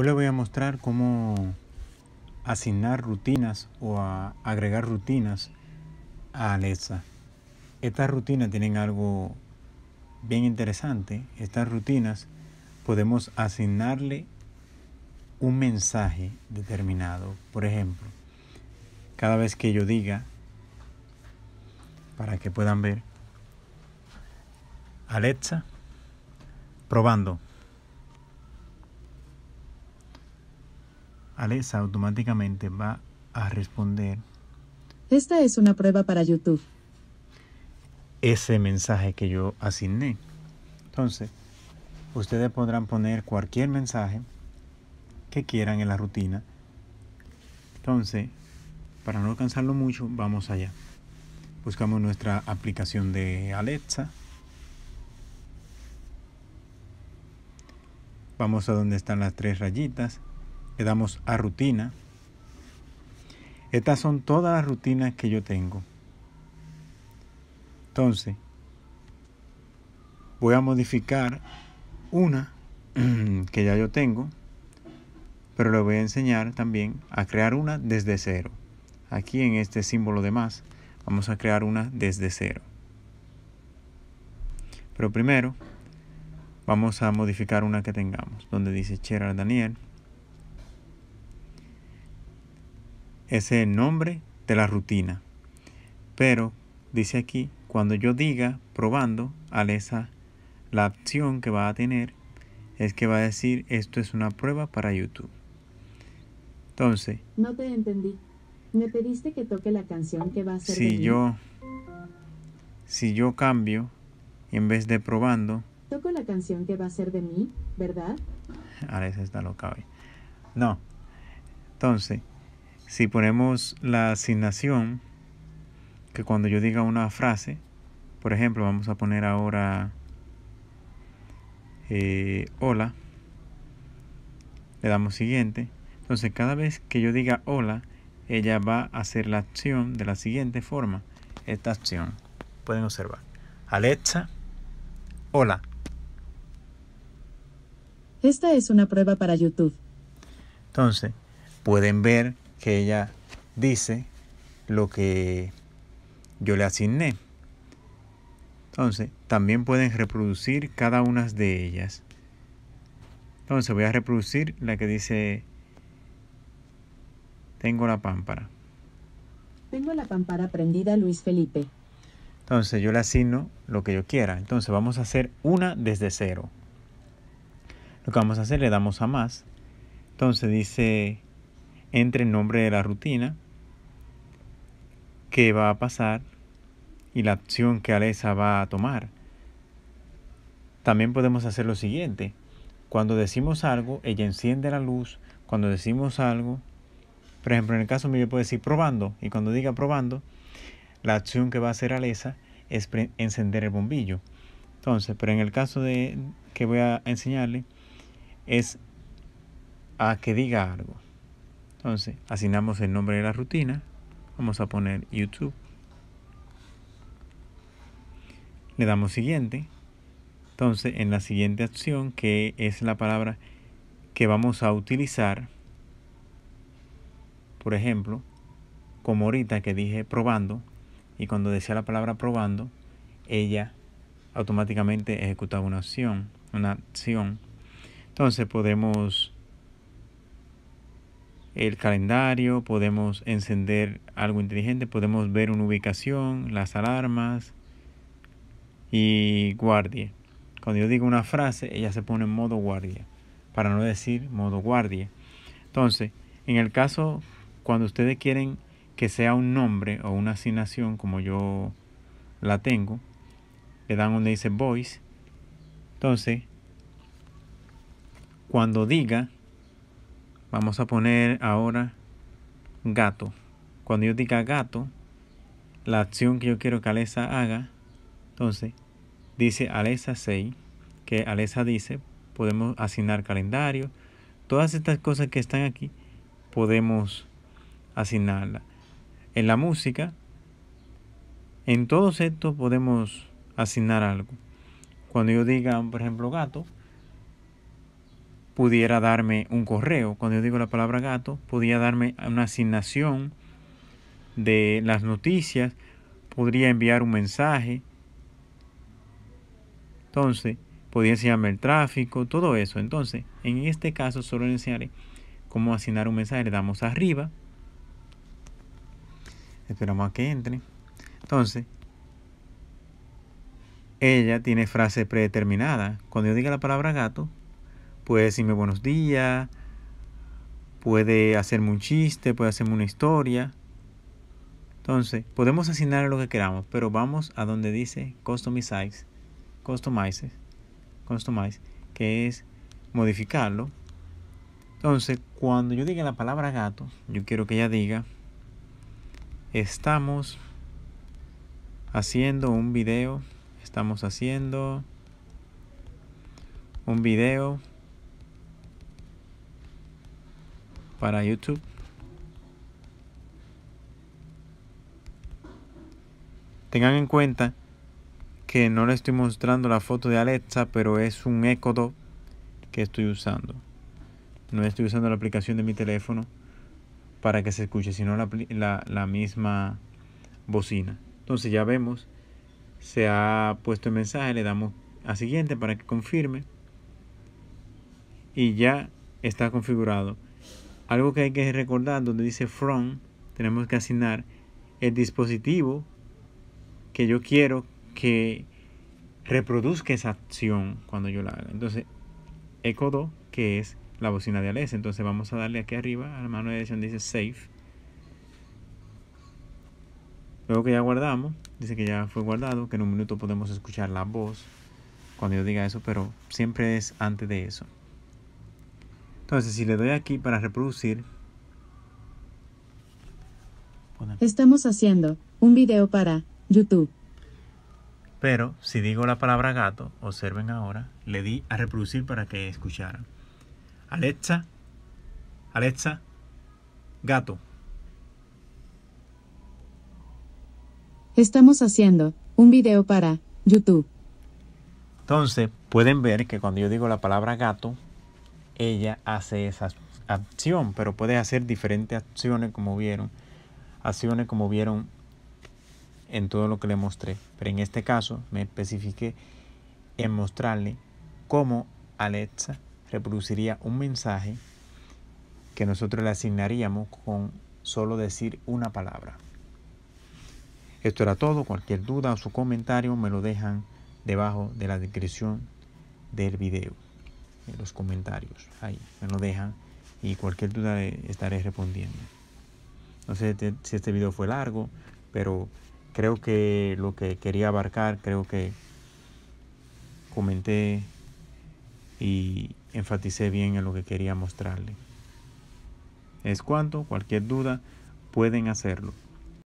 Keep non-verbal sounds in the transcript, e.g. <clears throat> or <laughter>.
Hoy les voy a mostrar cómo asignar rutinas o agregar rutinas a Alexa. Estas rutinas tienen algo bien interesante. Estas rutinas podemos asignarle un mensaje determinado. Por ejemplo, cada vez que yo diga, para que puedan ver, Alexa, probando. Alexa automáticamente va a responder. Esta es una prueba para YouTube. Ese mensaje que yo asigné. Entonces, ustedes podrán poner cualquier mensaje que quieran en la rutina. Entonces, para no cansarlo mucho, vamos allá. Buscamos nuestra aplicación de Alexa. Vamos a donde están las tres rayitas le damos a rutina. Estas son todas las rutinas que yo tengo. Entonces, voy a modificar una <clears throat> que ya yo tengo, pero le voy a enseñar también a crear una desde cero. Aquí en este símbolo de más, vamos a crear una desde cero. Pero primero, vamos a modificar una que tengamos, donde dice Cheryl Daniel. es el nombre de la rutina. Pero, dice aquí, cuando yo diga probando, Alesa la opción que va a tener es que va a decir esto es una prueba para YouTube. Entonces. No te entendí. Me pediste que toque la canción que va a ser. Si yo. Si yo cambio, en vez de probando. Toco la canción que va a ser de mí, ¿verdad? Alesa está loca hoy. No. Entonces, si ponemos la asignación, que cuando yo diga una frase, por ejemplo, vamos a poner ahora eh, hola, le damos siguiente. Entonces cada vez que yo diga hola, ella va a hacer la acción de la siguiente forma. Esta acción, pueden observar. Alexa, hola. Esta es una prueba para YouTube. Entonces, pueden ver que ella dice lo que yo le asigné. Entonces, también pueden reproducir cada una de ellas. Entonces, voy a reproducir la que dice, tengo la pámpara. Tengo la pámpara prendida, Luis Felipe. Entonces, yo le asigno lo que yo quiera. Entonces, vamos a hacer una desde cero. Lo que vamos a hacer, le damos a más. Entonces, dice, entre el nombre de la rutina, qué va a pasar y la acción que Alesa va a tomar. También podemos hacer lo siguiente. Cuando decimos algo, ella enciende la luz. Cuando decimos algo, por ejemplo, en el caso mío, yo puedo decir probando. Y cuando diga probando, la acción que va a hacer Alesa es encender el bombillo. Entonces, pero en el caso de que voy a enseñarle, es a que diga algo. Entonces, asignamos el nombre de la rutina. Vamos a poner YouTube. Le damos siguiente. Entonces, en la siguiente acción, que es la palabra que vamos a utilizar, por ejemplo, como ahorita que dije probando, y cuando decía la palabra probando, ella automáticamente ejecutaba una acción, una acción. Entonces podemos el calendario, podemos encender algo inteligente, podemos ver una ubicación, las alarmas y guardia. Cuando yo digo una frase, ella se pone en modo guardia, para no decir modo guardia. Entonces, en el caso, cuando ustedes quieren que sea un nombre o una asignación como yo la tengo, le dan donde dice voice. Entonces, cuando diga Vamos a poner ahora gato. Cuando yo diga gato, la acción que yo quiero que Alexa haga, entonces dice Alexa 6, que Alexa dice, podemos asignar calendario, todas estas cosas que están aquí, podemos asignarla. En la música, en todos estos podemos asignar algo. Cuando yo diga, por ejemplo, gato, pudiera darme un correo. Cuando yo digo la palabra gato, podía darme una asignación de las noticias, podría enviar un mensaje. Entonces, podría enseñarme el tráfico, todo eso. Entonces, en este caso solo le enseñaré cómo asignar un mensaje. Le damos arriba. Esperamos a que entre. Entonces, ella tiene frase predeterminada. Cuando yo diga la palabra gato, puede decirme buenos días, puede hacerme un chiste, puede hacerme una historia. Entonces, podemos asignar lo que queramos, pero vamos a donde dice customize, customize, customize, que es modificarlo. Entonces, cuando yo diga la palabra gato, yo quiero que ella diga, estamos haciendo un video, estamos haciendo un video para YouTube. Tengan en cuenta que no le estoy mostrando la foto de Alexa, pero es un Echo que estoy usando. No estoy usando la aplicación de mi teléfono para que se escuche, sino la, la misma bocina. Entonces ya vemos, se ha puesto el mensaje, le damos a siguiente para que confirme y ya está configurado. Algo que hay que recordar donde dice from, tenemos que asignar el dispositivo que yo quiero que reproduzca esa acción cuando yo la haga. Entonces, echo 2, que es la bocina de Alexa. Entonces vamos a darle aquí arriba, a la mano de edición dice save. Luego que ya guardamos, dice que ya fue guardado, que en un minuto podemos escuchar la voz cuando yo diga eso, pero siempre es antes de eso. Entonces, si le doy aquí para reproducir. Estamos haciendo un video para YouTube. Pero si digo la palabra gato, observen ahora, le di a reproducir para que escucharan. Alexa, Alexa, gato. Estamos haciendo un video para YouTube. Entonces, pueden ver que cuando yo digo la palabra gato, ella hace esa acción, pero puede hacer diferentes acciones como vieron, acciones como vieron en todo lo que le mostré. Pero en este caso me especifiqué en mostrarle cómo Alexa reproduciría un mensaje que nosotros le asignaríamos con solo decir una palabra. Esto era todo. Cualquier duda o su comentario me lo dejan debajo de la descripción del video. Eh, los comentarios. Ahí me lo dejan y cualquier duda estaré respondiendo. No sé si este video fue largo, pero creo que lo que quería abarcar, creo que comenté y enfaticé bien en lo que quería mostrarle. Es cuanto, cualquier duda, pueden hacerlo.